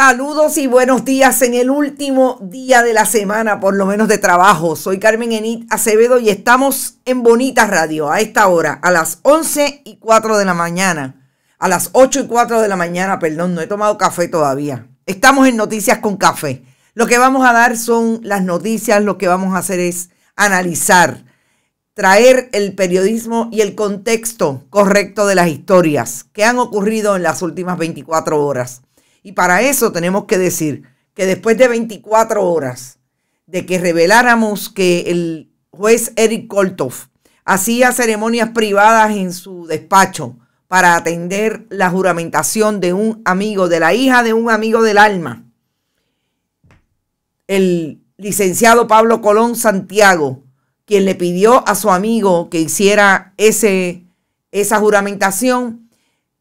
Saludos y buenos días en el último día de la semana, por lo menos de trabajo. Soy Carmen Enid Acevedo y estamos en Bonita Radio a esta hora, a las 11 y 4 de la mañana. A las 8 y 4 de la mañana, perdón, no he tomado café todavía. Estamos en Noticias con Café. Lo que vamos a dar son las noticias, lo que vamos a hacer es analizar, traer el periodismo y el contexto correcto de las historias que han ocurrido en las últimas 24 horas. Y para eso tenemos que decir que después de 24 horas de que reveláramos que el juez Eric Koltov hacía ceremonias privadas en su despacho para atender la juramentación de un amigo, de la hija de un amigo del alma, el licenciado Pablo Colón Santiago, quien le pidió a su amigo que hiciera ese, esa juramentación,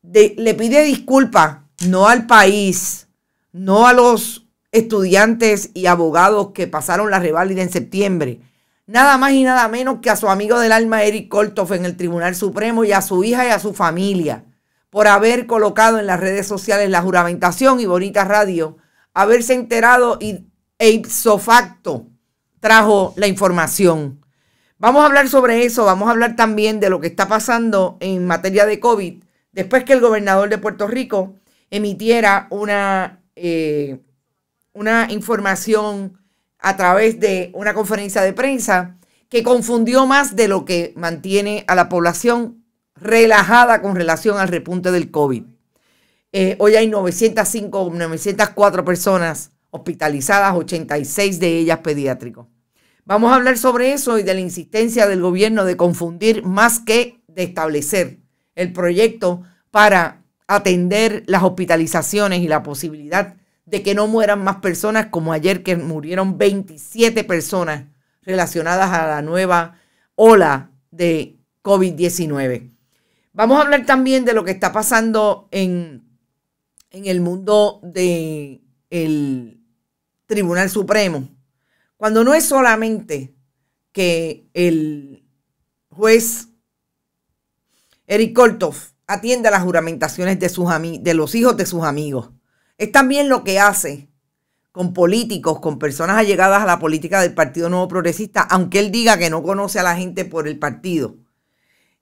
le pide disculpas no al país, no a los estudiantes y abogados que pasaron la reválida en septiembre. Nada más y nada menos que a su amigo del alma Eric Kortoff en el Tribunal Supremo y a su hija y a su familia por haber colocado en las redes sociales la juramentación y Bonita Radio, haberse enterado y, e ipso facto trajo la información. Vamos a hablar sobre eso, vamos a hablar también de lo que está pasando en materia de COVID después que el gobernador de Puerto Rico emitiera una, eh, una información a través de una conferencia de prensa que confundió más de lo que mantiene a la población relajada con relación al repunte del COVID. Eh, hoy hay 905, 904 personas hospitalizadas, 86 de ellas pediátricos. Vamos a hablar sobre eso y de la insistencia del gobierno de confundir más que de establecer el proyecto para atender las hospitalizaciones y la posibilidad de que no mueran más personas, como ayer que murieron 27 personas relacionadas a la nueva ola de COVID-19. Vamos a hablar también de lo que está pasando en, el mundo del Tribunal Supremo. Cuando no es solamente que el juez Eric Koltov atiende a las juramentaciones de, sus de los hijos de sus amigos. Es también lo que hace con políticos, con personas allegadas a la política del Partido Nuevo Progresista, aunque él diga que no conoce a la gente por el partido,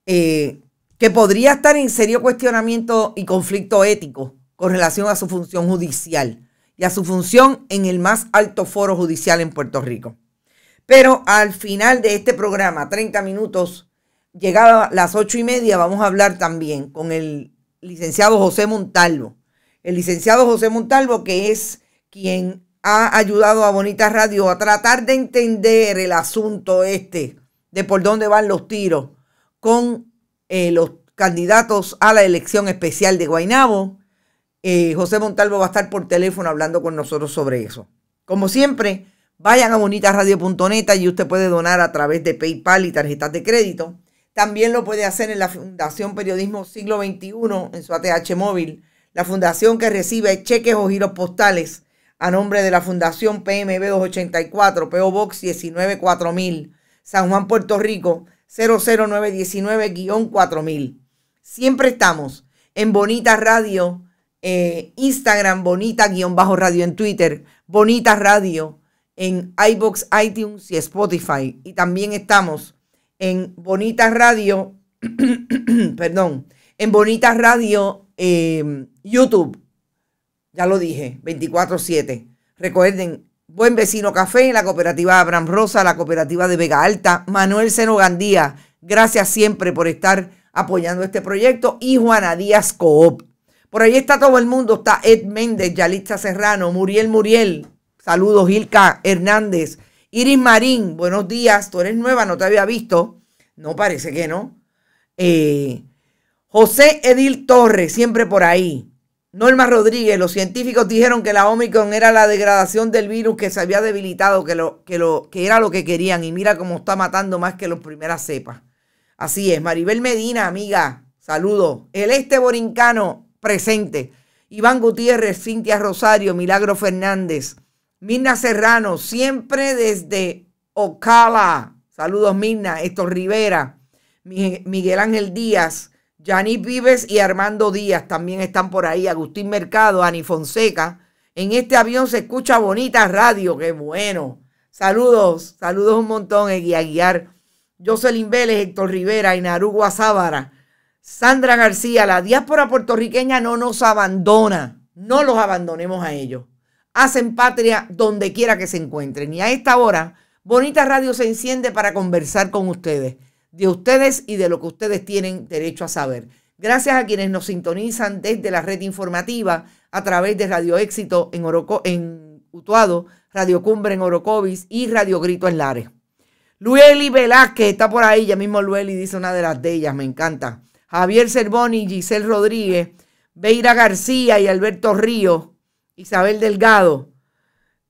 eh, que podría estar en serio cuestionamiento y conflicto ético con relación a su función judicial y a su función en el más alto foro judicial en Puerto Rico. Pero al final de este programa, 30 minutos, llegaba las ocho y media, vamos a hablar también con el licenciado José Montalvo. El licenciado José Montalvo, que es quien ha ayudado a Bonita Radio a tratar de entender el asunto este, de por dónde van los tiros con eh, los candidatos a la elección especial de Guainabo. Eh, José Montalvo va a estar por teléfono hablando con nosotros sobre eso. Como siempre, vayan a bonitaradio.net y usted puede donar a través de PayPal y tarjetas de crédito. También lo puede hacer en la Fundación Periodismo Siglo XXI, en su ATH móvil, la fundación que recibe cheques o giros postales a nombre de la Fundación PMB 284, PO Box 19-4000 San Juan, Puerto Rico 00919-4000. Siempre estamos en Bonita Radio, eh, Instagram, Bonita-Radio en Twitter, Bonita Radio en iBox, iTunes y Spotify. Y también estamos en Bonita Radio, perdón, en Bonita Radio em, YouTube. Ya lo dije, 24-7. Recuerden, Buen Vecino Café, la cooperativa Abraham Rosa, la cooperativa de Vega Alta, Manuel Seno Gandía, gracias siempre por estar apoyando este proyecto, y Juana Díaz Coop. Por ahí está todo el mundo, está Ed Méndez, Yalitza Serrano, Muriel Muriel, saludos Gilka Hernández, Iris Marín, buenos días, tú eres nueva, no te había visto. No, parece que no. Eh, José Edil Torres, siempre por ahí. Norma Rodríguez, los científicos dijeron que la Omicron era la degradación del virus que se había debilitado, que, lo, que, que era lo que querían. Y mira cómo está matando más que los primeras cepas. Así es, Maribel Medina, amiga, saludo. El este borincano, presente. Iván Gutiérrez, Cintia Rosario, Milagro Fernández. Mirna Serrano, siempre desde Ocala. Saludos, Mirna. Héctor Rivera, Miguel Ángel Díaz, Janis Vives y Armando Díaz también están por ahí. Agustín Mercado, Ani Fonseca. En este avión se escucha bonita radio. Qué bueno. Saludos, saludos un montón, Eguía Guiar. Jocelyn Vélez, Héctor Rivera, y Narugo Guasábara, Sandra García, la diáspora puertorriqueña no nos abandona. No los abandonemos a ellos hacen patria donde quiera que se encuentren. Y a esta hora, Bonita Radio se enciende para conversar con ustedes, de ustedes y de lo que ustedes tienen derecho a saber. Gracias a quienes nos sintonizan desde la red informativa a través de Radio Éxito en, Oroco, en Utuado, Radio Cumbre en Orocovis y Radio Grito en Lares. Lueli Velázquez está por ahí, ya mismo Lueli dice una de las de ellas, me encanta. Javier Cervoni, Giselle Rodríguez, Beira García y Alberto Ríos. Isabel Delgado,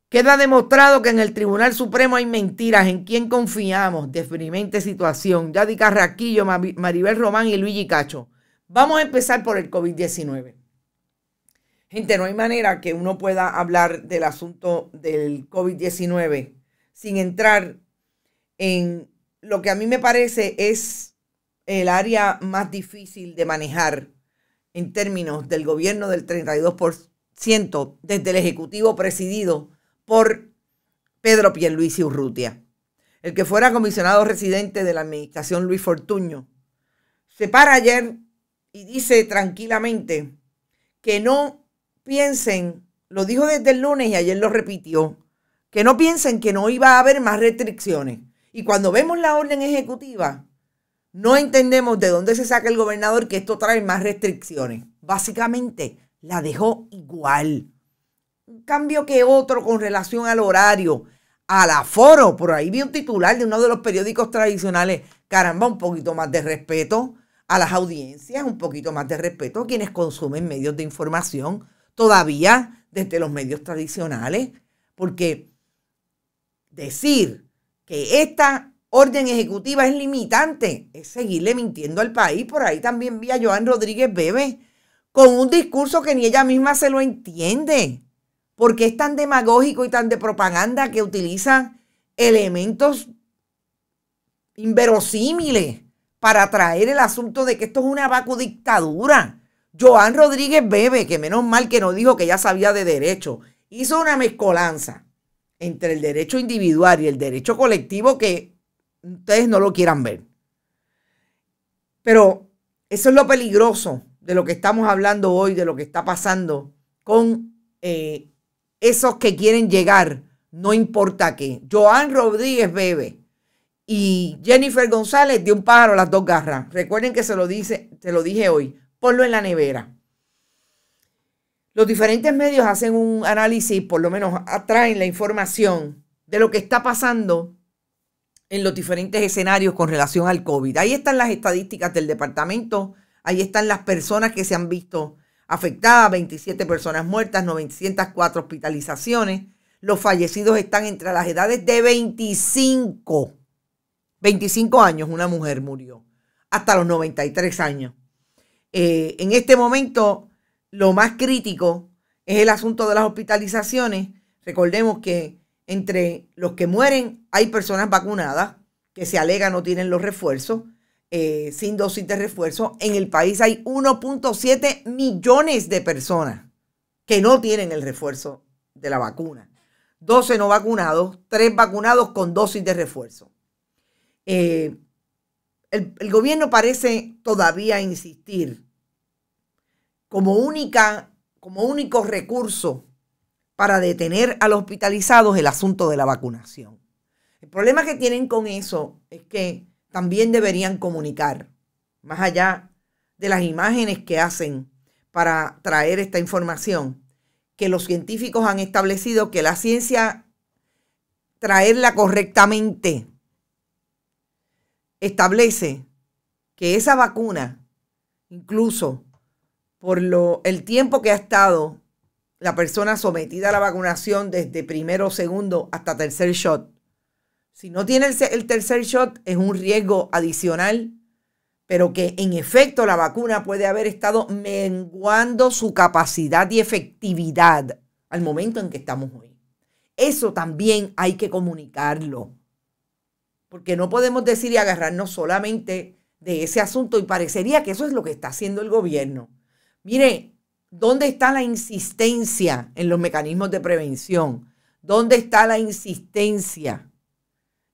queda demostrado que en el Tribunal Supremo hay mentiras, en quién confiamos, deprimente situación. Yadi Carraquillo, Maribel Román y Luigi Cacho. Vamos a empezar por el COVID-19. Gente, no hay manera que uno pueda hablar del asunto del COVID-19 sin entrar en lo que a mí me parece es el área más difícil de manejar en términos del gobierno del 32%, por, siento desde el Ejecutivo presidido por Pedro y Urrutia. El que fuera comisionado residente de la administración Luis Fortuño, se para ayer y dice tranquilamente que no piensen, lo dijo desde el lunes y ayer lo repitió, que no piensen que no iba a haber más restricciones. Y cuando vemos la orden ejecutiva, no entendemos de dónde se saca el gobernador que esto trae más restricciones. Básicamente, la dejó igual. Un cambio que otro con relación al horario, al aforo. Por ahí vi un titular de uno de los periódicos tradicionales. Caramba, un poquito más de respeto a las audiencias, un poquito más de respeto a quienes consumen medios de información todavía desde los medios tradicionales. Porque decir que esta orden ejecutiva es limitante es seguirle mintiendo al país. Por ahí también vi a Joan Rodríguez Bebe con un discurso que ni ella misma se lo entiende, porque es tan demagógico y tan de propaganda que utiliza elementos inverosímiles para traer el asunto de que esto es una vacudictadura. Joan Rodríguez Bebe, que menos mal que no dijo que ya sabía de derecho, hizo una mezcolanza entre el derecho individual y el derecho colectivo que ustedes no lo quieran ver. Pero eso es lo peligroso de lo que estamos hablando hoy, de lo que está pasando con eh, esos que quieren llegar, no importa qué. Joan Rodríguez bebe y Jennifer González de un pájaro las dos garras. Recuerden que se lo, dice, se lo dije hoy, ponlo en la nevera. Los diferentes medios hacen un análisis, por lo menos atraen la información de lo que está pasando en los diferentes escenarios con relación al COVID. Ahí están las estadísticas del Departamento Ahí están las personas que se han visto afectadas, 27 personas muertas, 904 hospitalizaciones. Los fallecidos están entre las edades de 25, 25 años una mujer murió, hasta los 93 años. Eh, en este momento, lo más crítico es el asunto de las hospitalizaciones. Recordemos que entre los que mueren hay personas vacunadas que se alega no tienen los refuerzos eh, sin dosis de refuerzo. En el país hay 1.7 millones de personas que no tienen el refuerzo de la vacuna. 12 no vacunados, 3 vacunados con dosis de refuerzo. Eh, el, gobierno parece todavía insistir como, única, como único recurso para detener a los hospitalizados el asunto de la vacunación. El problema que tienen con eso es que también deberían comunicar, más allá de las imágenes que hacen para traer esta información, que los científicos han establecido que la ciencia, traerla correctamente, establece que esa vacuna, incluso por lo, el tiempo que ha estado la persona sometida a la vacunación desde primero, segundo hasta tercer shot, si no tiene el, tercer shot, es un riesgo adicional, pero que en efecto la vacuna puede haber estado menguando su capacidad y efectividad al momento en que estamos hoy. Eso también hay que comunicarlo, porque no podemos decir y agarrarnos solamente de ese asunto y parecería que eso es lo que está haciendo el gobierno. Mire, ¿dónde está la insistencia en los mecanismos de prevención? ¿Dónde está la insistencia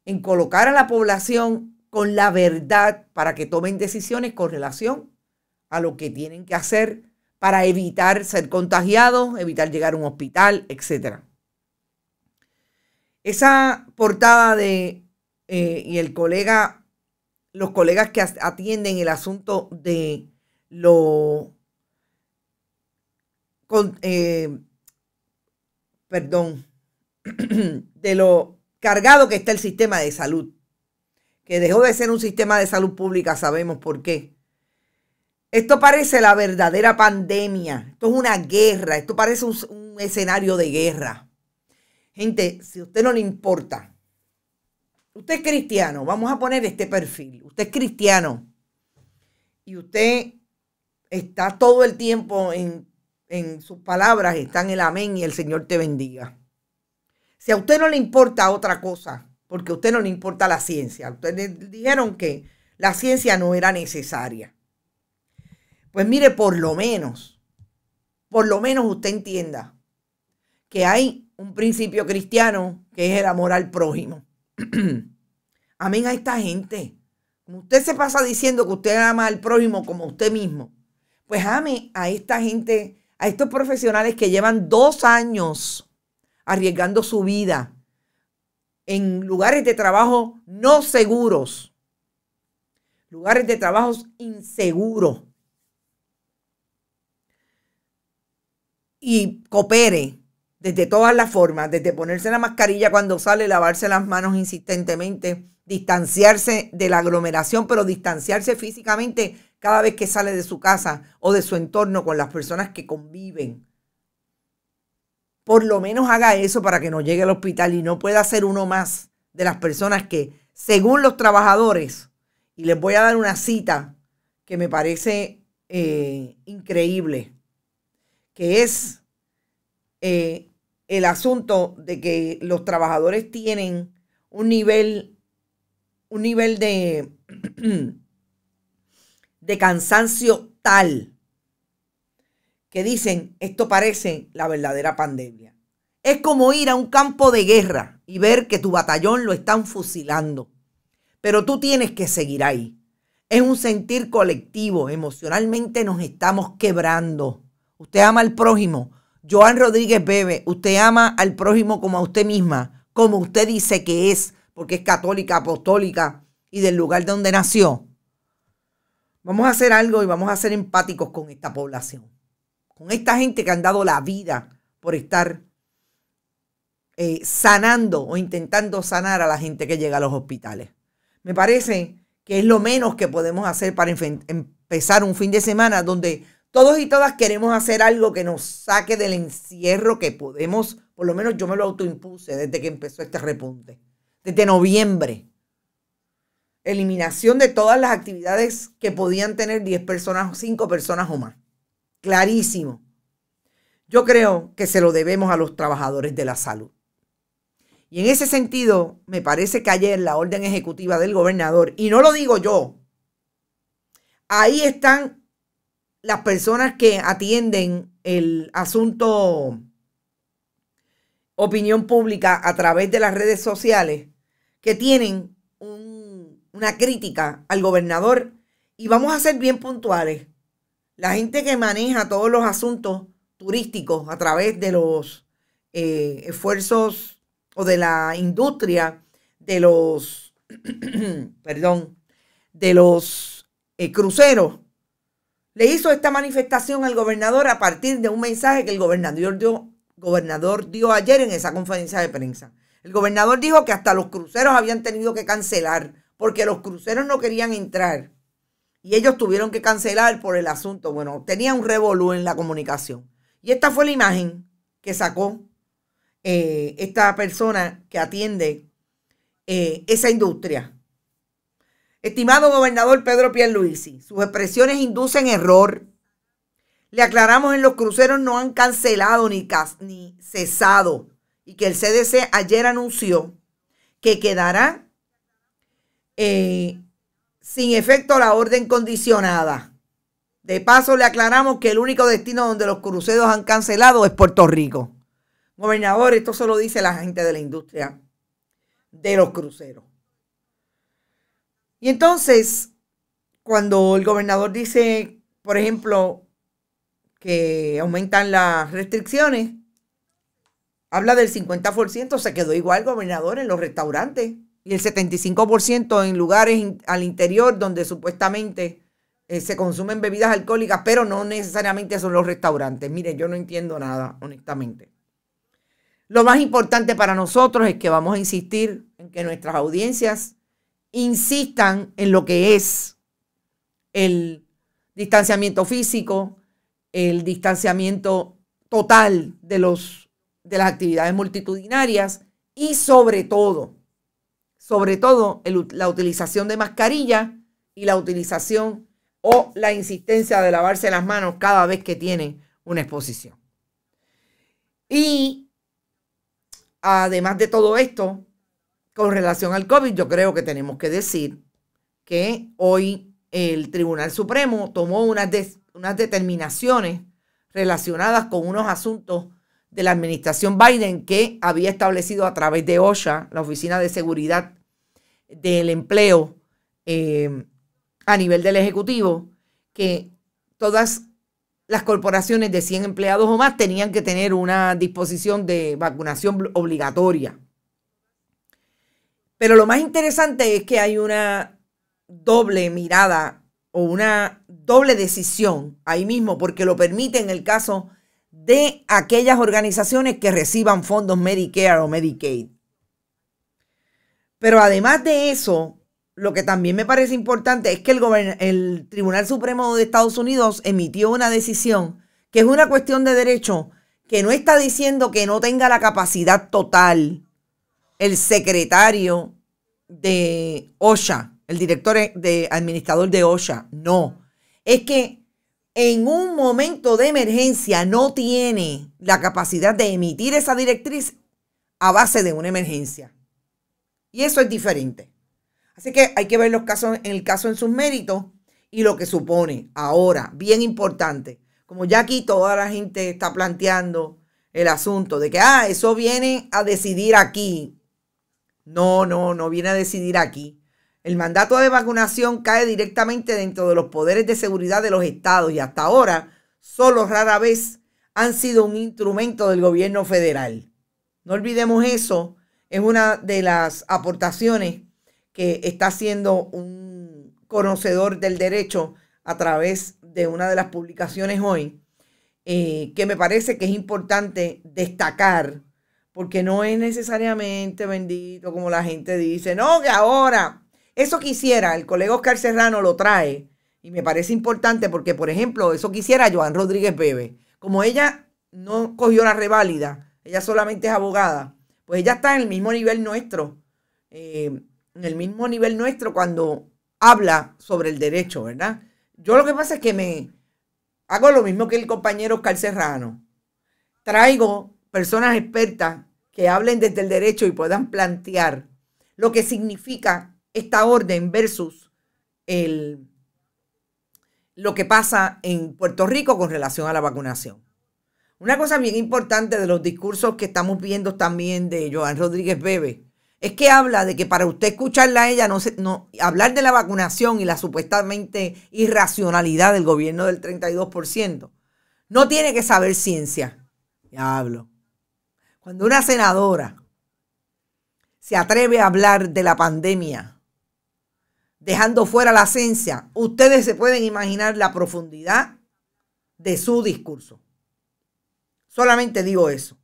en colocar a la población con la verdad para que tomen decisiones con relación a lo que tienen que hacer para evitar ser contagiados, evitar llegar a un hospital, etc. Esa portada de, eh, y el colega, los colegas que atienden el asunto de lo, eh, perdón, de lo cargado que está el sistema de salud, que dejó de ser un sistema de salud pública, sabemos por qué. Esto parece la verdadera pandemia, esto es una guerra, esto parece un, escenario de guerra. Gente, si a usted no le importa, usted es cristiano, vamos a poner este perfil, usted es cristiano y usted está todo el tiempo en sus palabras, está en el amén y el Señor te bendiga. Si a usted no le importa otra cosa, porque a usted no le importa la ciencia, ustedes dijeron que la ciencia no era necesaria. Pues mire, por lo menos, por lo menos usted entienda que hay un principio cristiano que es el amor al prójimo. Amén a esta gente. Usted se pasa diciendo que usted ama al prójimo como usted mismo. Pues ame a esta gente, a estos profesionales que llevan dos años arriesgando su vida en lugares de trabajo no seguros, lugares de trabajo inseguros. Y coopere desde todas las formas, desde ponerse la mascarilla cuando sale, lavarse las manos insistentemente, distanciarse de la aglomeración, pero distanciarse físicamente cada vez que sale de su casa o de su entorno con las personas que conviven por lo menos haga eso para que no llegue al hospital y no pueda ser uno más de las personas que, según los trabajadores, y les voy a dar una cita que me parece eh, increíble, que es eh, el asunto de que los trabajadores tienen un nivel, un nivel de, de cansancio tal que dicen, esto parece la verdadera pandemia. Es como ir a un campo de guerra y ver que tu batallón lo están fusilando. Pero tú tienes que seguir ahí. Es un sentir colectivo, emocionalmente nos estamos quebrando. Usted ama al prójimo. Joan Rodríguez Bebe, usted ama al prójimo como a usted misma, como usted dice que es, porque es católica, apostólica y del lugar donde nació. Vamos a hacer algo y vamos a ser empáticos con esta población con esta gente que han dado la vida por estar eh, sanando o intentando sanar a la gente que llega a los hospitales. Me parece que es lo menos que podemos hacer para empezar un fin de semana donde todos y todas queremos hacer algo que nos saque del encierro que podemos, por lo menos yo me lo autoimpuse desde que empezó este repunte, desde noviembre. Eliminación de todas las actividades que podían tener 10 personas, 5 personas o más clarísimo. Yo creo que se lo debemos a los trabajadores de la salud. Y en ese sentido, me parece que ayer la orden ejecutiva del gobernador, y no lo digo yo, ahí están las personas que atienden el asunto opinión pública a través de las redes sociales, que tienen una crítica al gobernador. Y vamos a ser bien puntuales la gente que maneja todos los asuntos turísticos a través de los eh, esfuerzos o de la industria de los, perdón, de los eh, cruceros, le hizo esta manifestación al gobernador a partir de un mensaje que el gobernador dio, gobernador dio ayer en esa conferencia de prensa. El gobernador dijo que hasta los cruceros habían tenido que cancelar porque los cruceros no querían entrar y ellos tuvieron que cancelar por el asunto. Bueno, tenía un revolú en la comunicación. Y esta fue la imagen que sacó eh, esta persona que atiende eh, esa industria. Estimado gobernador Pedro Pierluisi, sus expresiones inducen error. Le aclaramos en los cruceros no han cancelado ni, ni cesado y que el CDC ayer anunció que quedará eh, sin efecto la orden condicionada. De paso le aclaramos que el único destino donde los cruceros han cancelado es Puerto Rico. Gobernador, esto solo dice la gente de la industria de los cruceros. Y entonces, cuando el gobernador dice, por ejemplo, que aumentan las restricciones, habla del 50%, se quedó igual, gobernador, en los restaurantes y el 75% en lugares al interior donde supuestamente eh, se consumen bebidas alcohólicas, pero no necesariamente son los restaurantes. Mire, yo no entiendo nada, honestamente. Lo más importante para nosotros es que vamos a insistir en que nuestras audiencias insistan en lo que es el distanciamiento físico, el distanciamiento total de, los, de las actividades multitudinarias y sobre todo sobre todo la utilización de mascarilla y la utilización o la insistencia de lavarse las manos cada vez que tiene una exposición. Y además de todo esto, con relación al COVID, yo creo que tenemos que decir que hoy el Tribunal Supremo tomó unas, unas determinaciones relacionadas con unos asuntos de la administración Biden que había establecido a través de OSHA, la Oficina de Seguridad del empleo eh, a nivel del Ejecutivo, que todas las corporaciones de 100 empleados o más tenían que tener una disposición de vacunación obligatoria. Pero lo más interesante es que hay una doble mirada o una doble decisión ahí mismo, porque lo permite en el caso de aquellas organizaciones que reciban fondos Medicare o Medicaid. Pero además de eso, lo que también me parece importante es que el, Tribunal Supremo de Estados Unidos emitió una decisión que es una cuestión de derecho, que no está diciendo que no tenga la capacidad total el secretario de OSHA, el director e, de administrador de OSHA, no. Es que en un momento de emergencia no tiene la capacidad de emitir esa directriz a base de una emergencia. Y eso es diferente. Así que hay que ver los casos, en el caso en sus méritos y lo que supone. Ahora, bien importante, como ya aquí toda la gente está planteando el asunto de que, ah, eso viene a decidir aquí. No, no, no viene a decidir aquí. El mandato de vacunación cae directamente dentro de los poderes de seguridad de los estados y hasta ahora solo rara vez han sido un instrumento del gobierno federal. No olvidemos eso es una de las aportaciones que está haciendo un conocedor del derecho a través de una de las publicaciones hoy, eh, que me parece que es importante destacar, porque no es necesariamente bendito como la gente dice, no, que ahora, eso quisiera, el colega Oscar Serrano lo trae, y me parece importante porque, por ejemplo, eso quisiera Joan Rodríguez Bebe, como ella no cogió la reválida, ella solamente es abogada, pues ella está en el mismo nivel nuestro, eh, en el mismo nivel nuestro cuando habla sobre el derecho, ¿verdad? Yo lo que pasa es que me hago lo mismo que el compañero Oscar Serrano. Traigo personas expertas que hablen desde el derecho y puedan plantear lo que significa esta orden versus el, lo que pasa en Puerto Rico con relación a la vacunación. Una cosa bien importante de los discursos que estamos viendo también de Joan Rodríguez Bebe es que habla de que para usted escucharla a ella, no, hablar de la vacunación y la supuestamente irracionalidad del gobierno del 32%, no tiene que saber ciencia. Ya hablo. Cuando una senadora se atreve a hablar de la pandemia, dejando fuera la ciencia, ustedes se pueden imaginar la profundidad de su discurso. Solamente digo eso.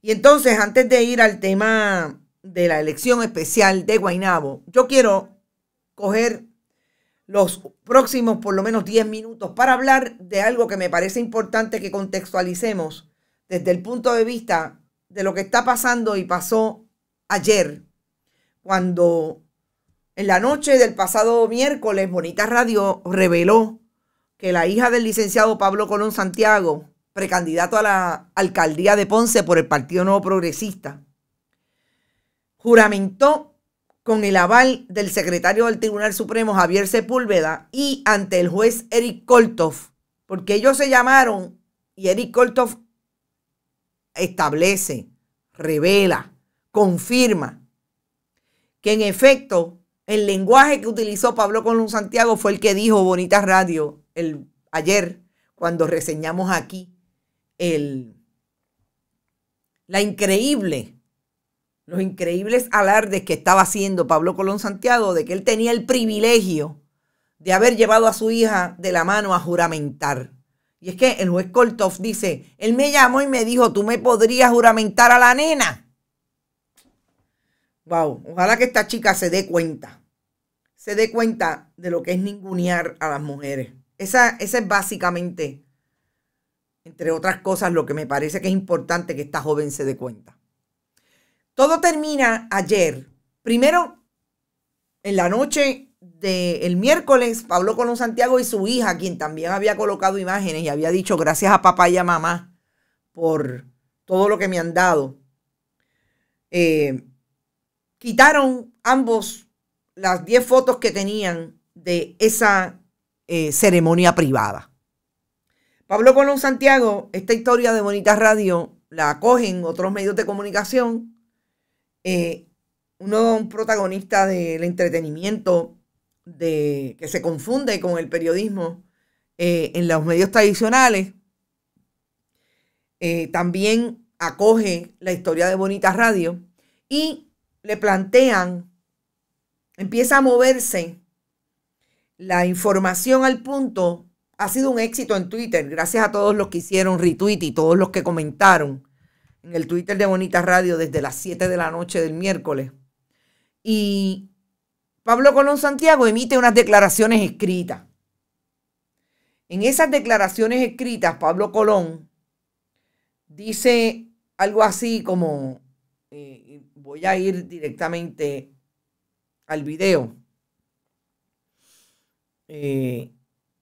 Y entonces, antes de ir al tema de la elección especial de Guainabo, yo quiero coger los próximos por lo menos 10 minutos para hablar de algo que me parece importante que contextualicemos desde el punto de vista de lo que está pasando y pasó ayer, cuando en la noche del pasado miércoles Bonita Radio reveló que la hija del licenciado Pablo Colón Santiago, precandidato a la alcaldía de Ponce por el Partido Nuevo Progresista, juramentó con el aval del secretario del Tribunal Supremo Javier Sepúlveda y ante el juez Eric Koltov, porque ellos se llamaron y Eric Koltov establece, revela, confirma que en efecto el lenguaje que utilizó Pablo Colón Santiago fue el que dijo Bonita Radio el, ayer cuando reseñamos aquí el, la increíble, los increíbles alardes que estaba haciendo Pablo Colón Santiago de que él tenía el privilegio de haber llevado a su hija de la mano a juramentar. Y es que el juez Koltov dice, él me llamó y me dijo, tú me podrías juramentar a la nena. Wow, ojalá que esta chica se dé cuenta, se dé cuenta de lo que es ningunear a las mujeres. Esa, esa es básicamente entre otras cosas, lo que me parece que es importante que esta joven se dé cuenta. Todo termina ayer. Primero, en la noche del miércoles, Pablo Colón Santiago y su hija, quien también había colocado imágenes y había dicho gracias a papá y a mamá por todo lo que me han dado. Eh, quitaron ambos las 10 fotos que tenían de esa eh, ceremonia privada con Colón Santiago, esta historia de Bonita Radio la acogen otros medios de comunicación. Eh, uno, un protagonista del entretenimiento de, que se confunde con el periodismo eh, en los medios tradicionales, eh, también acoge la historia de Bonita Radio y le plantean, empieza a moverse la información al punto ha sido un éxito en Twitter, gracias a todos los que hicieron retweet y todos los que comentaron en el Twitter de Bonita Radio desde las 7 de la noche del miércoles. Y Pablo Colón Santiago emite unas declaraciones escritas. En esas declaraciones escritas, Pablo Colón dice algo así como, eh, voy a ir directamente al video. Eh,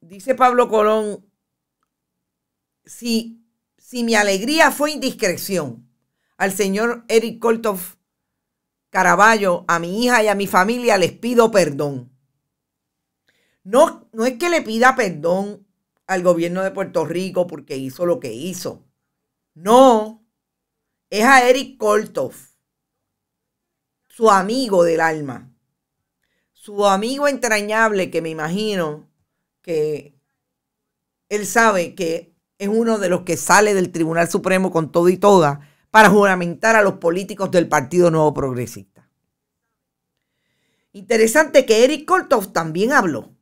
dice Pablo Colón, si, si mi alegría fue indiscreción al señor Eric Koltov Caraballo, a mi hija y a mi familia les pido perdón. No, no es que le pida perdón al gobierno de Puerto Rico porque hizo lo que hizo. No, es a Eric Koltov, su amigo del alma, su amigo entrañable que me imagino que él sabe que es uno de los que sale del Tribunal Supremo con todo y toda para juramentar a los políticos del Partido Nuevo Progresista. Interesante que Eric Koltov también habló.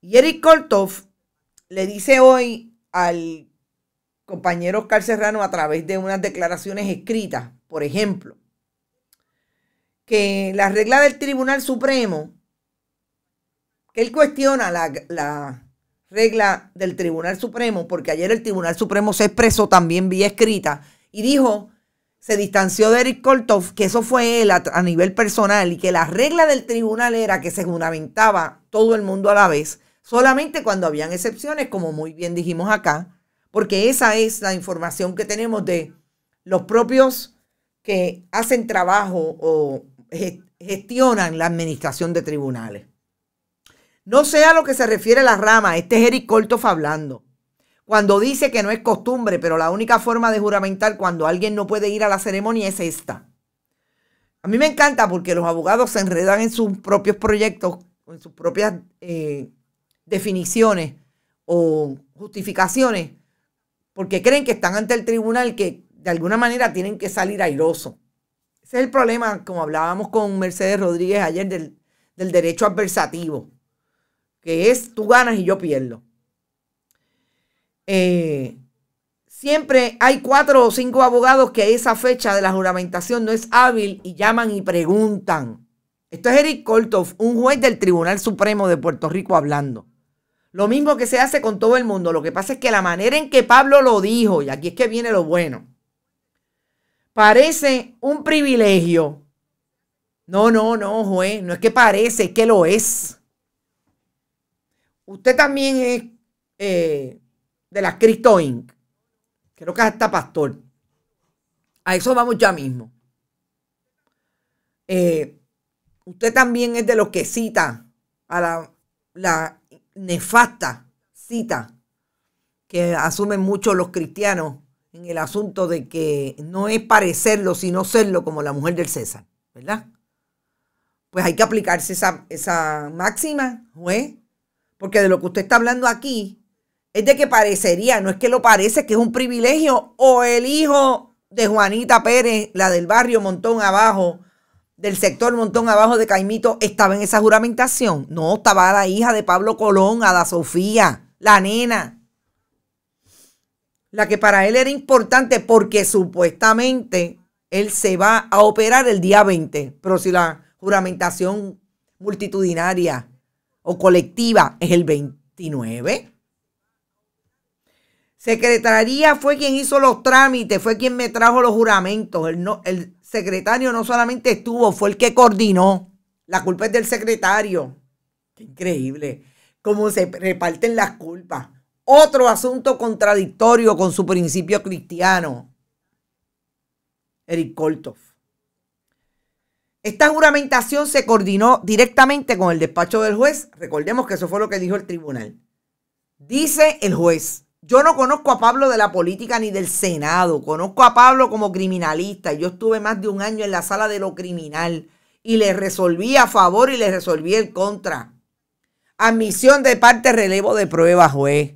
Y Eric Koltov le dice hoy al compañero Oscar Serrano a través de unas declaraciones escritas, por ejemplo, que la regla del Tribunal Supremo él cuestiona la, regla del Tribunal Supremo, porque ayer el Tribunal Supremo se expresó también vía escrita y dijo, se distanció de Eric Koltov, que eso fue él a, nivel personal, y que la regla del tribunal era que se fundamentaba todo el mundo a la vez, solamente cuando habían excepciones, como muy bien dijimos acá, porque esa es la información que tenemos de los propios que hacen trabajo o gestionan la administración de tribunales. No sé a lo que se refiere la rama, este es Eric hablando. Cuando dice que no es costumbre, pero la única forma de juramentar cuando alguien no puede ir a la ceremonia es esta. A mí me encanta porque los abogados se enredan en sus propios proyectos, en sus propias eh, definiciones o justificaciones, porque creen que están ante el tribunal que de alguna manera tienen que salir airoso. Ese es el problema, como hablábamos con Mercedes Rodríguez ayer, del derecho adversativo que es tú ganas y yo pierdo. Eh, siempre hay cuatro o cinco abogados que a esa fecha de la juramentación no es hábil y llaman y preguntan. Esto es Eric Koltov, un juez del Tribunal Supremo de Puerto Rico hablando. Lo mismo que se hace con todo el mundo. Lo que pasa es que la manera en que Pablo lo dijo, y aquí es que viene lo bueno, parece un privilegio. No, no, no, juez, no es que parece, es que lo es. Usted también es eh, de la Cristo Inc. Creo que hasta pastor. A eso vamos ya mismo. Eh, usted también es de los que cita a la, nefasta cita que asumen muchos los cristianos en el asunto de que no es parecerlo, sino serlo como la mujer del César, ¿verdad? Pues hay que aplicarse esa, esa máxima, juez. Porque de lo que usted está hablando aquí es de que parecería, no es que lo parece, que es un privilegio, o el hijo de Juanita Pérez, la del barrio Montón Abajo, del sector Montón Abajo de Caimito, estaba en esa juramentación. No, estaba la hija de Pablo Colón, Ada Sofía, la nena. La que para él era importante porque supuestamente él se va a operar el día 20. Pero si la juramentación multitudinaria o colectiva es el 29. Secretaría fue quien hizo los trámites, fue quien me trajo los juramentos. El, no, el secretario no solamente estuvo, fue el que coordinó. La culpa es del secretario. Qué increíble cómo se reparten las culpas. Otro asunto contradictorio con su principio cristiano. Eric Koltov. Esta juramentación se coordinó directamente con el despacho del juez. Recordemos que eso fue lo que dijo el tribunal. Dice el juez, yo no conozco a Pablo de la política ni del Senado, conozco a Pablo como criminalista. Yo estuve más de un año en la sala de lo criminal y le resolví a favor y le resolví el contra. Admisión de parte, relevo de prueba, juez.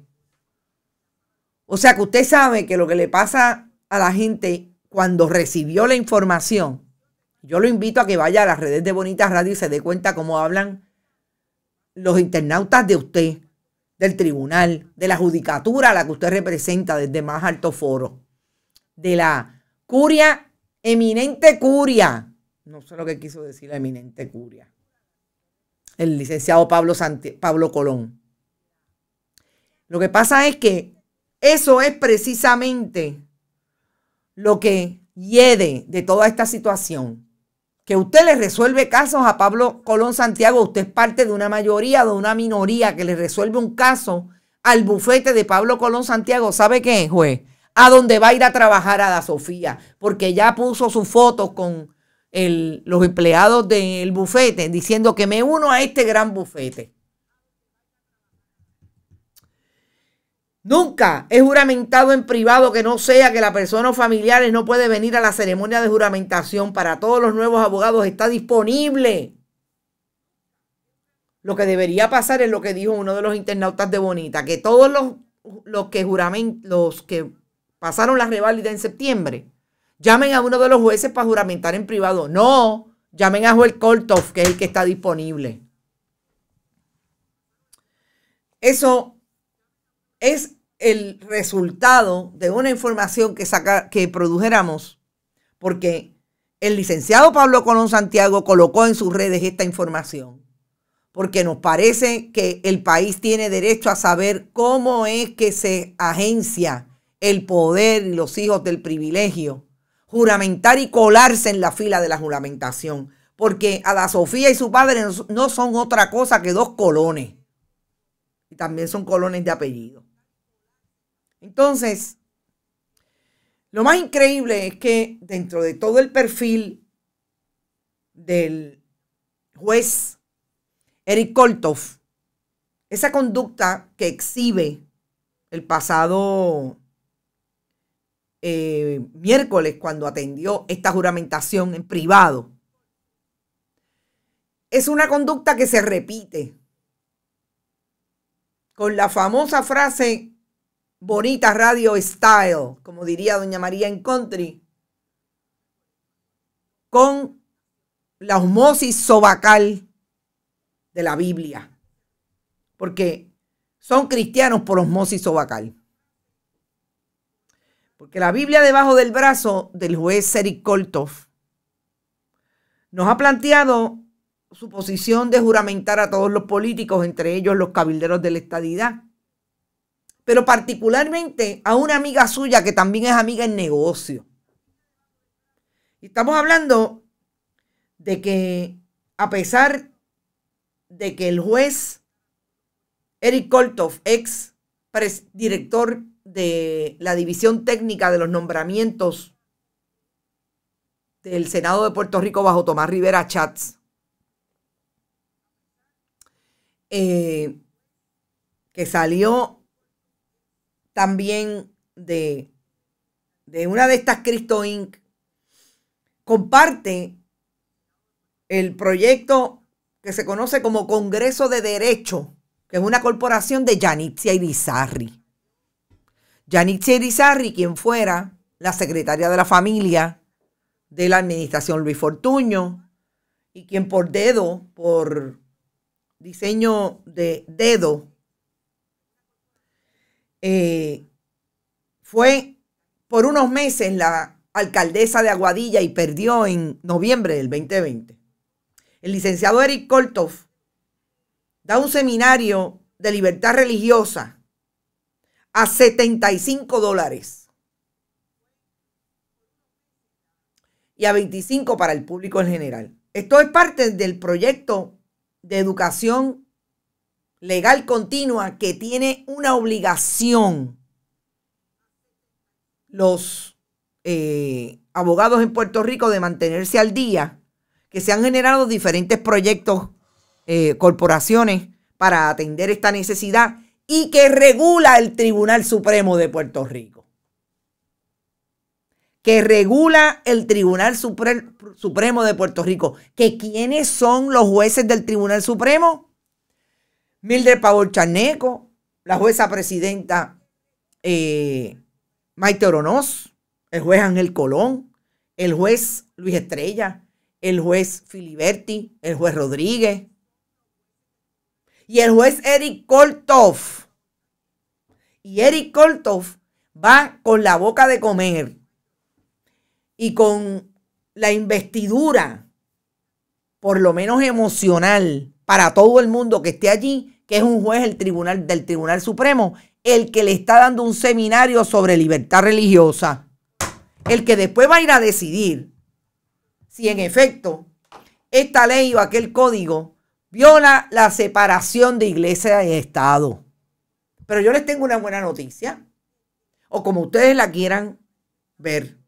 O sea que usted sabe que lo que le pasa a la gente cuando recibió la información yo lo invito a que vaya a las redes de Bonitas Radio y se dé cuenta cómo hablan los internautas de usted, del tribunal, de la judicatura a la que usted representa desde más alto foro, de la curia, eminente curia. No sé lo que quiso decir la eminente curia. El licenciado Pablo, Pablo Colón. Lo que pasa es que eso es precisamente lo que hiede de toda esta situación que usted le resuelve casos a Pablo Colón Santiago, usted es parte de una mayoría, de una minoría que le resuelve un caso al bufete de Pablo Colón Santiago, ¿sabe qué, juez? A dónde va a ir a trabajar a la Sofía, porque ya puso sus foto con los empleados del bufete diciendo que me uno a este gran bufete. Nunca he juramentado en privado que no sea que la persona o familiares no puede venir a la ceremonia de juramentación. Para todos los nuevos abogados está disponible. Lo que debería pasar es lo que dijo uno de los internautas de Bonita, que todos los, los que los que pasaron la reválida en septiembre, llamen a uno de los jueces para juramentar en privado. No, llamen a Joel Koltov, que es el que está disponible. Eso es el resultado de una información que, que produjéramos, porque el licenciado Pablo Colón Santiago colocó en sus redes esta información, porque nos parece que el país tiene derecho a saber cómo es que se agencia el poder y los hijos del privilegio, juramentar y colarse en la fila de la juramentación, porque a la Sofía y su padre no son otra cosa que dos colones, y también son colones de apellido. Entonces, lo más increíble es que dentro de todo el perfil del juez Eric Koltov, esa conducta que exhibe el pasado eh, miércoles cuando atendió esta juramentación en privado, es una conducta que se repite con la famosa frase bonita radio style, como diría doña María en country, con la osmosis sobacal de la Biblia. Porque son cristianos por osmosis sobacal. Porque la Biblia debajo del brazo del juez Serik Koltov nos ha planteado su posición de juramentar a todos los políticos, entre ellos los cabilderos de la estadidad pero particularmente a una amiga suya que también es amiga en negocio. estamos hablando de que a pesar de que el juez Eric Koltov, ex director de la División Técnica de los Nombramientos del Senado de Puerto Rico bajo Tomás Rivera Chats, eh, que salió también de, de una de estas Cristo Inc. comparte el proyecto que se conoce como Congreso de Derecho, que es una corporación de Yanitzia Irizarri. Yanitzia Irizarri, quien fuera la secretaria de la familia de la administración Luis Fortuño, y quien por dedo, por diseño de dedo, eh, fue por unos meses la alcaldesa de Aguadilla y perdió en noviembre del 2020. El licenciado Eric Koltoff da un seminario de libertad religiosa a 75 dólares y a 25 para el público en general. Esto es parte del proyecto de educación legal continua que tiene una obligación los eh, abogados en Puerto Rico de mantenerse al día, que se han generado diferentes proyectos, eh, corporaciones para atender esta necesidad y que regula el Tribunal Supremo de Puerto Rico. Que regula el Tribunal Supremo de Puerto Rico. ¿Que quiénes son los jueces del Tribunal Supremo? Mildred Pavol Charneco, la jueza presidenta eh, Maite Oronoz, el juez Ángel Colón, el juez Luis Estrella, el juez Filiberti, el juez Rodríguez y el juez Eric Koltov. Y Eric Koltov va con la boca de comer y con la investidura, por lo menos emocional, para todo el mundo que esté allí, que es un juez del tribunal, del tribunal Supremo, el que le está dando un seminario sobre libertad religiosa, el que después va a ir a decidir si en efecto esta ley o aquel código viola la separación de iglesia y Estado. Pero yo les tengo una buena noticia, o como ustedes la quieran ver.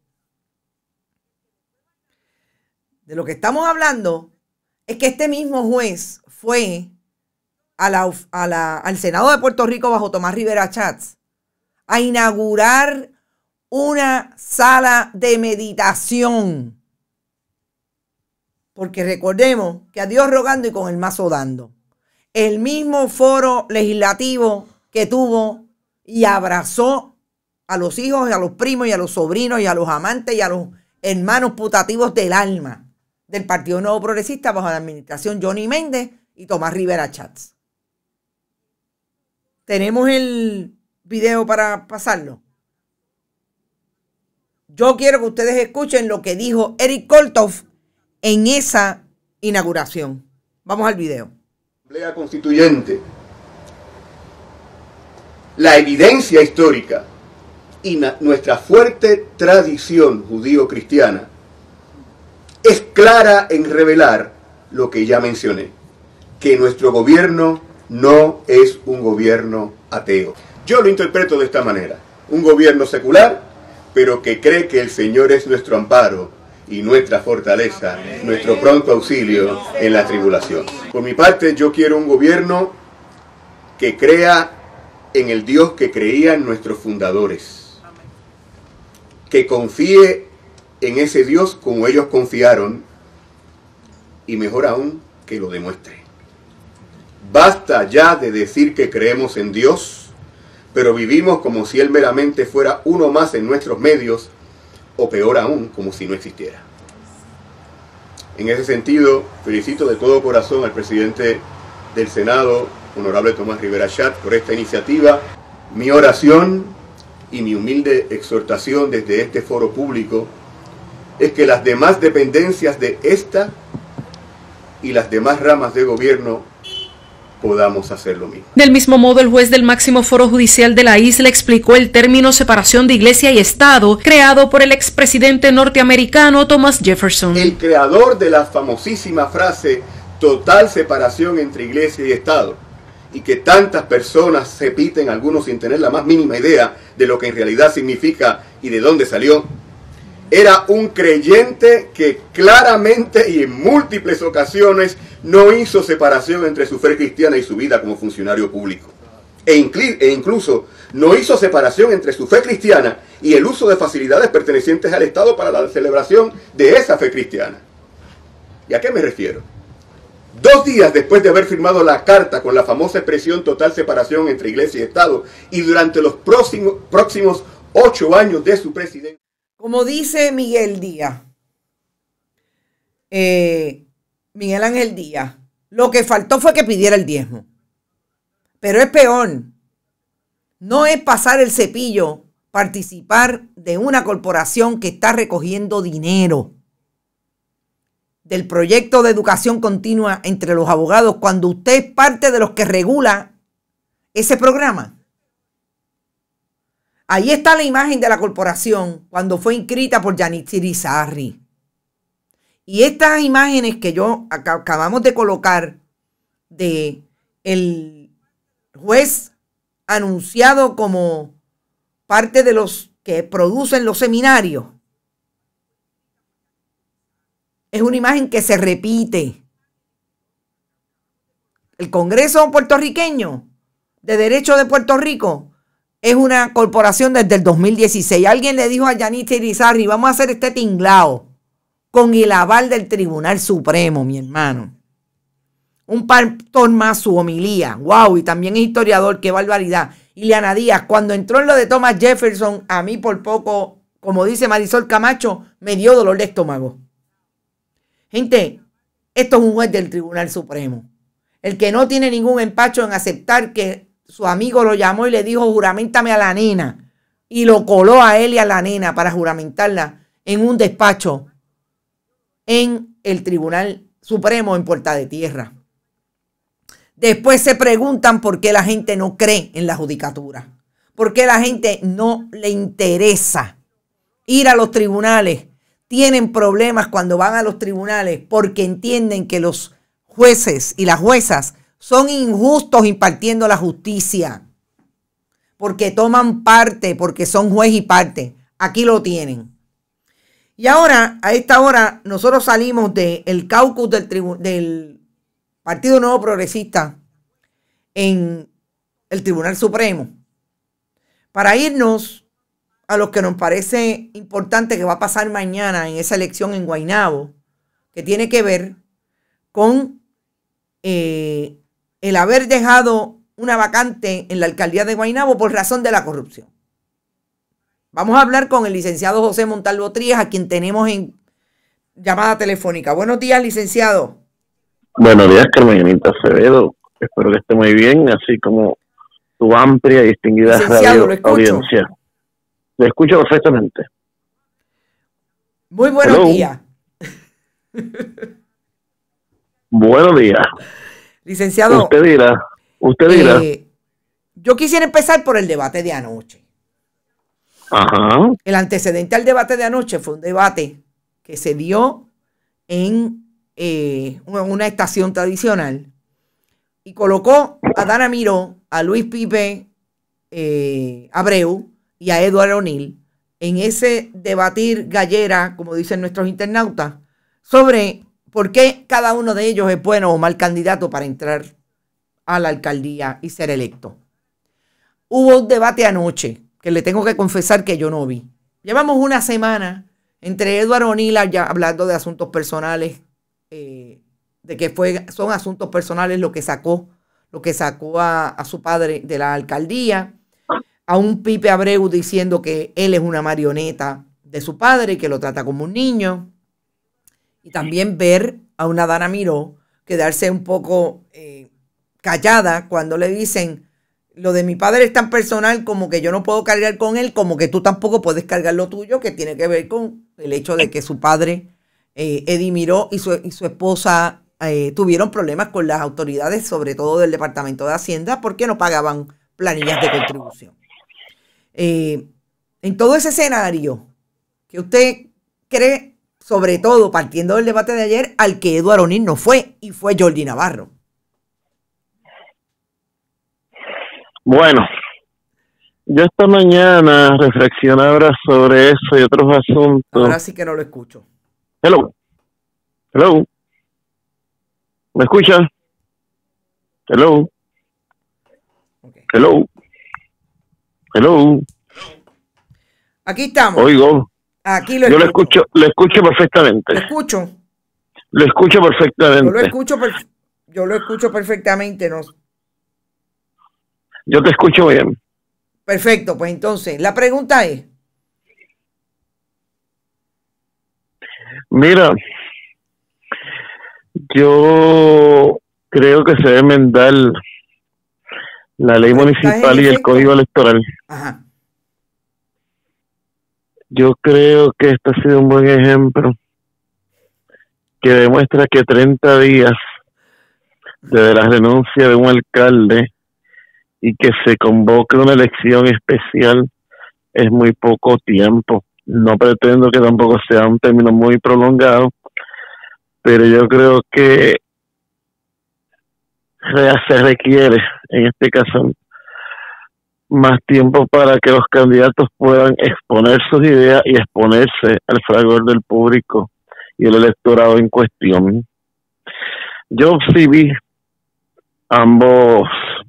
De lo que estamos hablando es que este mismo juez fue al Senado de Puerto Rico bajo Tomás Rivera Chats a inaugurar una sala de meditación. Porque recordemos que a Dios rogando y con el mazo dando. El mismo foro legislativo que tuvo y abrazó a los hijos y a los primos y a los sobrinos y a los amantes y a los hermanos putativos del alma del Partido Nuevo Progresista bajo la administración Johnny Méndez y Tomás Rivera Chats. Tenemos el video para pasarlo. Yo quiero que ustedes escuchen lo que dijo Eric Koltoff en esa inauguración. Vamos al video. Asamblea Constituyente. La evidencia histórica y nuestra fuerte tradición judío-cristiana es clara en revelar lo que ya mencioné, que nuestro gobierno no es un gobierno ateo. Yo lo interpreto de esta manera, un gobierno secular, pero que cree que el Señor es nuestro amparo y nuestra fortaleza, nuestro pronto auxilio en la tribulación. Por mi parte, yo quiero un gobierno que crea en el Dios que creían nuestros fundadores, que confíe en ese Dios como ellos confiaron y mejor aún que lo demuestre. Basta ya de decir que creemos en Dios, pero vivimos como si Él meramente fuera uno más en nuestros medios, o peor aún, como si no existiera. En ese sentido, felicito de todo corazón al presidente del Senado, honorable Tomás Rivera Chat, por esta iniciativa. Mi oración y mi humilde exhortación desde este foro público es que las demás dependencias de esta y las demás ramas de gobierno podamos hacer lo mismo. Del mismo modo, el juez del máximo foro judicial de la isla explicó el término separación de iglesia y Estado creado por el expresidente norteamericano Thomas Jefferson. El creador de la famosísima frase total separación entre iglesia y Estado y que tantas personas piten, algunos sin tener la más mínima idea de lo que en realidad significa y de dónde salió, era un creyente que claramente y en múltiples ocasiones no hizo separación entre su fe cristiana y su vida como funcionario público. E, e, incluso no hizo separación entre su fe cristiana y el uso de facilidades pertenecientes al Estado para la celebración de esa fe cristiana. ¿Y a qué me refiero? Dos días después de haber firmado la carta con la famosa expresión total separación entre iglesia y Estado, y durante los próximos, próximos ocho años de su presidencia, como dice Miguel Díaz, eh, Miguel Ángel Díaz, lo que faltó fue que pidiera el diezmo. Pero es peor. No es pasar el cepillo, participar de una corporación que está recogiendo dinero del proyecto de educación continua entre los abogados cuando usted es parte de los que regula ese programa. Ahí está la imagen de la corporación cuando fue inscrita por Yanitzi Y estas imágenes que yo acabamos de colocar de el juez anunciado como parte de los que producen los seminarios es una imagen que se repite. El Congreso puertorriqueño de Derecho de Puerto Rico es una corporación desde el 2016. Alguien le dijo a Yanita Irizarri, vamos a hacer este tinglao con el aval del Tribunal Supremo, mi hermano. Un pantón más su homilía. ¡Wow! Y también es historiador, qué barbaridad. Ileana Díaz, cuando entró en lo de Thomas Jefferson, a mí por poco, como dice Marisol Camacho, me dio dolor de estómago. Gente, esto es un juez del Tribunal Supremo. El que no tiene ningún empacho en aceptar que su amigo lo llamó y le dijo, juramentame a la nena. Y lo coló a él y a la nena para juramentarla en un despacho en el Tribunal Supremo en Puerta de Tierra. Después se preguntan por qué la gente no cree en la judicatura, por qué la gente no le interesa ir a los tribunales. Tienen problemas cuando van a los tribunales porque entienden que los jueces y las juezas son injustos impartiendo la justicia, porque toman parte, porque son juez y parte. Aquí lo tienen. Y ahora, a esta hora, nosotros salimos del caucus del, Partido Nuevo Progresista en el Tribunal Supremo para irnos a lo que nos parece importante que va a pasar mañana en esa elección en Guainabo, que tiene que ver con eh, el haber dejado una vacante en la alcaldía de Guaynabo por razón de la corrupción. Vamos a hablar con el licenciado José Montalvo Trías, a quien tenemos en llamada telefónica. Buenos días, licenciado. Buenos días, Carmenita Acevedo. Espero que esté muy bien, así como tu amplia y distinguida audiencia. Lo escucho perfectamente. Muy buenos días. buenos días. Licenciado. Usted usted eh, yo quisiera empezar por el debate de anoche. Ajá. El antecedente al debate de anoche fue un debate que se dio en eh, una estación tradicional y colocó a Dana Miró, a Luis Pipe eh, Abreu y a Eduardo O'Neill en ese debatir gallera, como dicen nuestros internautas, sobre por qué cada uno de ellos es bueno o mal candidato para entrar a la alcaldía y ser electo. Hubo un debate anoche que le tengo que confesar que yo no vi. Llevamos una semana entre Eduardo Nila, ya hablando de asuntos personales, eh, de que fue, son asuntos personales lo que sacó, lo que sacó a, a su padre de la alcaldía, a un Pipe Abreu diciendo que él es una marioneta de su padre, que lo trata como un niño, y también ver a una Dana Miró quedarse un poco eh, callada cuando le dicen, lo de mi padre es tan personal como que yo no puedo cargar con él, como que tú tampoco puedes cargar lo tuyo, que tiene que ver con el hecho de que su padre, eh, Eddie Miró, y su, esposa eh, tuvieron problemas con las autoridades, sobre todo del Departamento de Hacienda, porque no pagaban planillas de contribución. Eh, en todo ese escenario, que usted cree sobre todo partiendo del debate de ayer, al que Eduardo O'Neill no fue, y fue Jordi Navarro. Bueno, yo esta mañana reflexionaba sobre eso y otros asuntos. Ahora sí que no lo escucho. Hello. Hello. ¿Me escucha? Hello. Hello. Hello. Aquí estamos. Oigo. Aquí Yo lo escucho, lo escucho perfectamente. Lo escucho. Lo escucho perfectamente. Yo lo escucho, perfectamente, ¿no? Yo te escucho bien. Perfecto, pues entonces, la pregunta es. Mira, yo creo que se deben dar la ley municipal y el código electoral. Ajá. Yo creo que este ha sido un buen ejemplo que demuestra que 30 días desde la renuncia de un alcalde y que se convoque una elección especial es muy poco tiempo. No pretendo que tampoco sea un término muy prolongado, pero yo creo que se requiere, en este caso más tiempo para que los candidatos puedan exponer sus ideas y exponerse al fragor del público y el electorado en cuestión. Yo vi ambos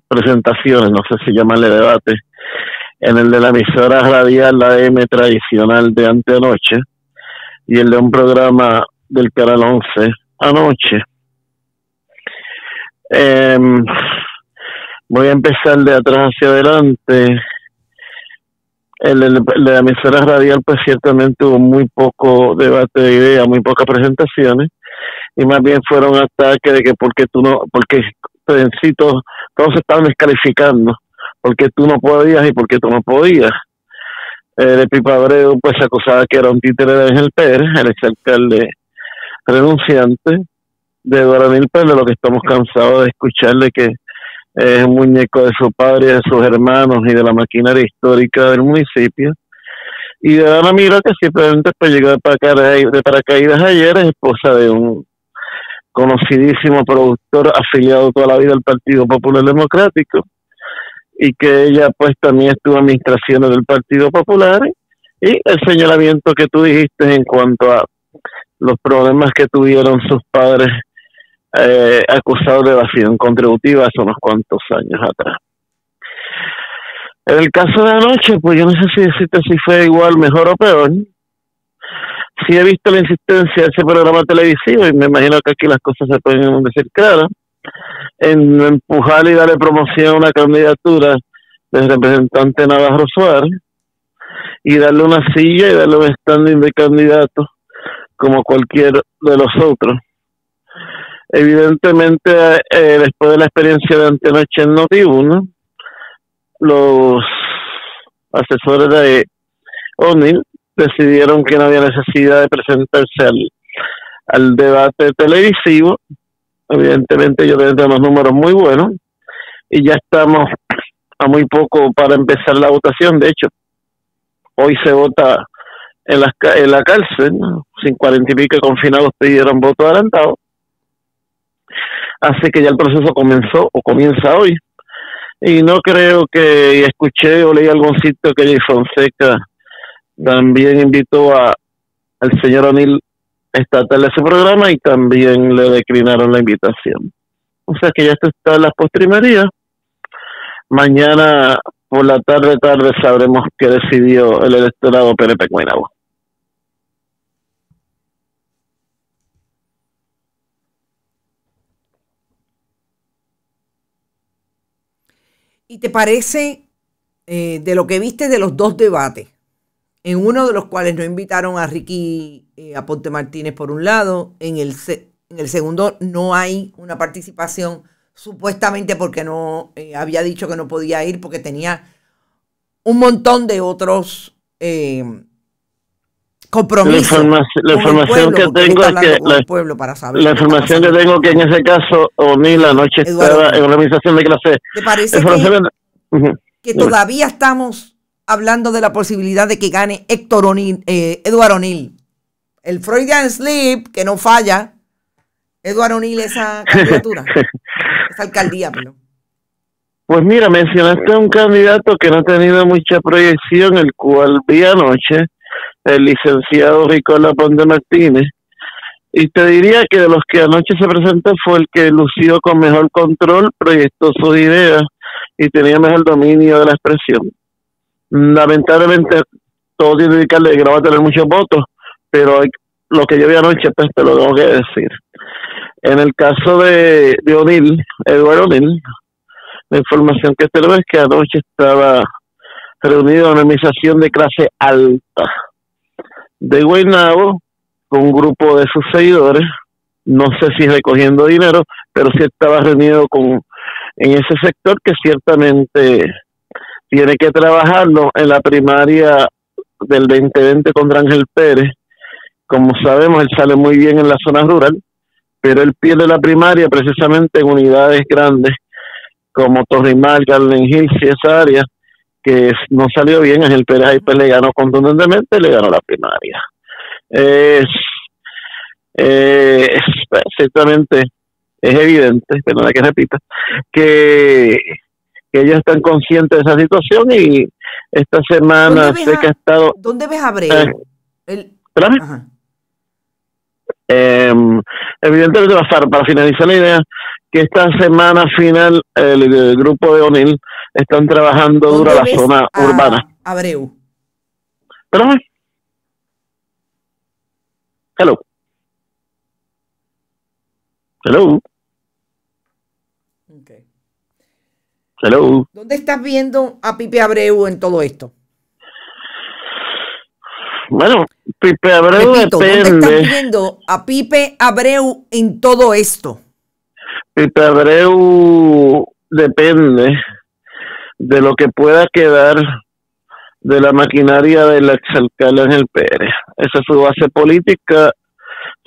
presentaciones, no sé si llamarle debate, en el de la emisora radial la M tradicional de anteanoche y el de un programa del Canal 11 anoche. Eh, Voy a empezar de atrás hacia adelante. El, la emisora radial pues ciertamente hubo muy poco debate de ideas, muy pocas presentaciones y más bien fueron ataques de que porque tú no, porque todos, se estaban descalificando, porque tú no podías y porque tú no podías. El Pipa pues acusaba que era un títere de el Pérez, el exalcalde renunciante de Doranil Pérez, pues, lo que estamos cansados de escucharle que es un muñeco de su padre, de sus hermanos y de la maquinaria histórica del municipio. Y de Ana Mira, que simplemente llegó de paracaídas ayer, es esposa de un conocidísimo productor afiliado toda la vida al Partido Popular Democrático, y que ella pues también estuvo en administraciones del Partido Popular, y el señalamiento que tú dijiste en cuanto a los problemas que tuvieron sus padres eh, acusado de evasión contributiva hace unos cuantos años atrás. En el caso de anoche, pues yo no sé si si fue igual, mejor o peor. si he visto la insistencia de ese programa televisivo y me imagino que aquí las cosas se pueden decir claras, en empujar y darle promoción a una candidatura del representante Navarro Suárez y darle una silla y darle un standing de candidato como cualquier de los otros Evidentemente, eh, después de la experiencia de en Noti1, los asesores de ONIL decidieron que no había necesidad de presentarse al, debate televisivo. Evidentemente yo tengo unos números muy buenos y ya estamos a muy poco para empezar la votación. De hecho, hoy se vota en la, cárcel, sin cuarenta y pico confinados pidieron voto adelantado. Así que ya el proceso comenzó o comienza hoy. Y no creo que escuché o leí algún sitio que Fonseca también invitó a, al señor O'Neill estatal a ese programa y también le declinaron la invitación. O sea que ya esto está en las postrimerías. Mañana por la tarde, tarde sabremos qué decidió el electorado Pérez ¿Y te parece eh, de lo que viste de los dos debates? En uno de los cuales no invitaron a Ricky eh, a Ponte Martínez por un lado, en el, en el segundo no hay una participación supuestamente porque no eh, había dicho que no podía ir porque tenía un montón de otros compromiso. La, información que tengo es que la, pueblo para saber la información que tengo que en ese caso O'Neill la estaba en una organización de clase. ¿Te parece que, todavía estamos hablando de la posibilidad de que gane Héctor O'Neill, eh, Eduardo O'Neill? El Freudian Sleep que no falla. Eduardo O'Neill esa candidatura, esa alcaldía, Pues mira, mencionaste a un candidato que no ha tenido mucha proyección, el cual vía anoche el licenciado Ricola Ponte Martínez. Y te diría que de los que anoche se presentó fue el que lució con mejor control, proyectó sus ideas y tenía mejor dominio de la expresión. Lamentablemente, todo tiene que indicarle que no va a tener muchos votos, pero lo que yo vi anoche, pues te lo tengo que decir. En el caso de, de O'Neill, Eduardo O'Neill, la información que te tengo es que anoche estaba reunido en una organización de clase alta de Guaynabo con un grupo de sus seguidores, no sé si recogiendo dinero, pero sí estaba reunido con en ese sector que ciertamente tiene que trabajarlo en la primaria del 2020 con Ángel Pérez. Como sabemos, él sale muy bien en la zona rural, pero él pierde la primaria precisamente en unidades grandes como Torrimal, Garden Hills y esa área, que no salió bien, el Pérez ahí pues, le ganó contundentemente, le ganó la primaria. es eh, ciertamente es evidente, la que repita, que, que ellos están conscientes de esa situación y esta semana sé que ha estado... ¿Dónde ves a Brea? Eh, el... eh, evidentemente, para finalizar la idea, que esta semana final el, grupo de O'Neill están trabajando dura la zona urbana. Abreu. Perdón. Hello. Hello. Hello. ¿Dónde estás viendo a Pipe Abreu en todo esto? Bueno, Pipe Abreu ¿Dónde estás viendo a Pipe Abreu en todo esto? Y Abreu depende de lo que pueda quedar de la maquinaria del exalcalde Ángel Pérez. Esa es su base política.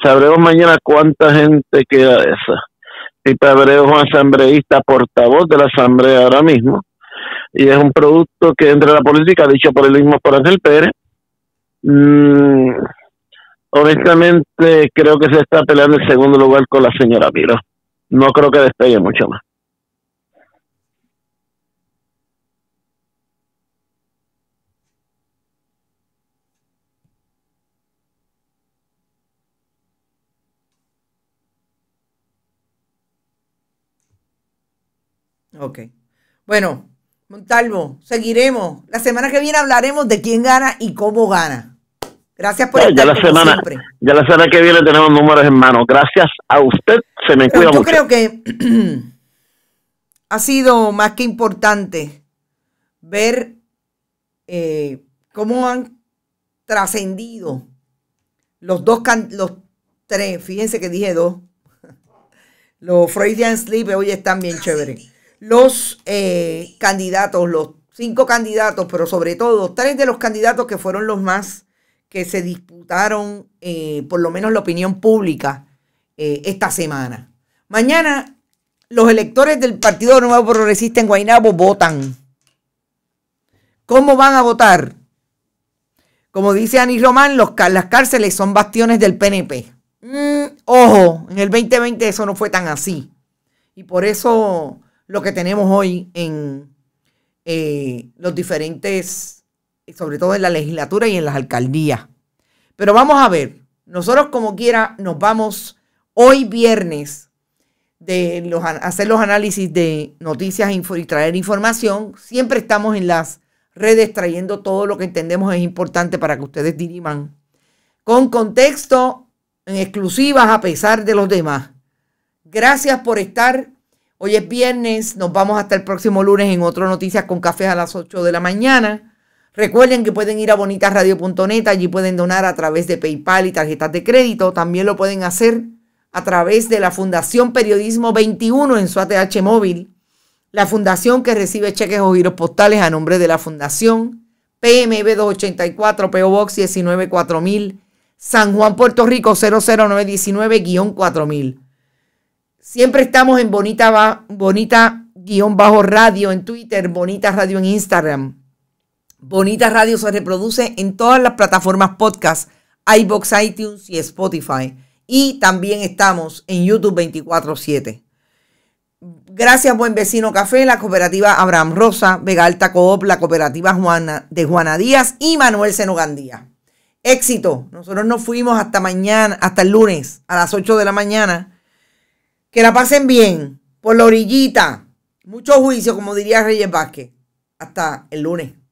Sabremos mañana cuánta gente queda de esa. Pipe Abreu es un asambleísta portavoz de la asamblea ahora mismo y es un producto que entra en la política, dicho por el mismo por Ángel Pérez. Mm, honestamente, creo que se está peleando en segundo lugar con la señora Piro no creo que despegue mucho más. Ok. Bueno, Montalvo, seguiremos. La semana que viene hablaremos de quién gana y cómo gana. Gracias por estar ya la semana, Ya la semana que viene tenemos números en mano. Gracias a usted yo creo que ha sido más que importante ver eh, cómo han trascendido los dos, los tres, fíjense que dije dos, los Freudian Sleep hoy están bien chéveres. Los eh, candidatos, los cinco candidatos, pero sobre todo tres de los candidatos que fueron los más que se disputaron, eh, por lo menos la opinión pública, eh, esta semana. Mañana los electores del Partido Nuevo Progresista en Guainabo votan. ¿Cómo van a votar? Como dice Ani Román, las cárceles son bastiones del PNP. Mm, ojo, en el 2020 eso no fue tan así. Y por eso lo que tenemos hoy en eh, los diferentes, sobre todo en la legislatura y en las alcaldías. Pero vamos a ver, nosotros como quiera nos vamos hoy viernes de los, hacer los análisis de noticias y traer información. Siempre estamos en las redes trayendo todo lo que entendemos es importante para que ustedes diriman con contexto, en exclusivas a pesar de los demás. Gracias por estar. Hoy es viernes, nos vamos hasta el próximo lunes en otro Noticias con Café a las 8 de la mañana. Recuerden que pueden ir a bonitasradio.net, allí pueden donar a través de PayPal y tarjetas de crédito. También lo pueden hacer a través de la Fundación Periodismo 21 en su ATH móvil, la fundación que recibe cheques o giros postales a nombre de la fundación, PMB 284, PO Box 19-4000, San Juan, Puerto Rico 00919-4000. Siempre estamos en Bonita, bonita guión bajo radio en Twitter, Bonita Radio en Instagram. Bonita Radio se reproduce en todas las plataformas podcast, iBox, iTunes y Spotify y también estamos en YouTube 24-7. Gracias, Buen Vecino Café, la cooperativa Abraham Rosa, Vega Coop, la cooperativa Juana, de Juana Díaz y Manuel Senogandía. Éxito. Nosotros nos fuimos hasta mañana, hasta el lunes a las 8 de la mañana. Que la pasen bien, por la orillita. Mucho juicio, como diría Reyes Vázquez. Hasta el lunes.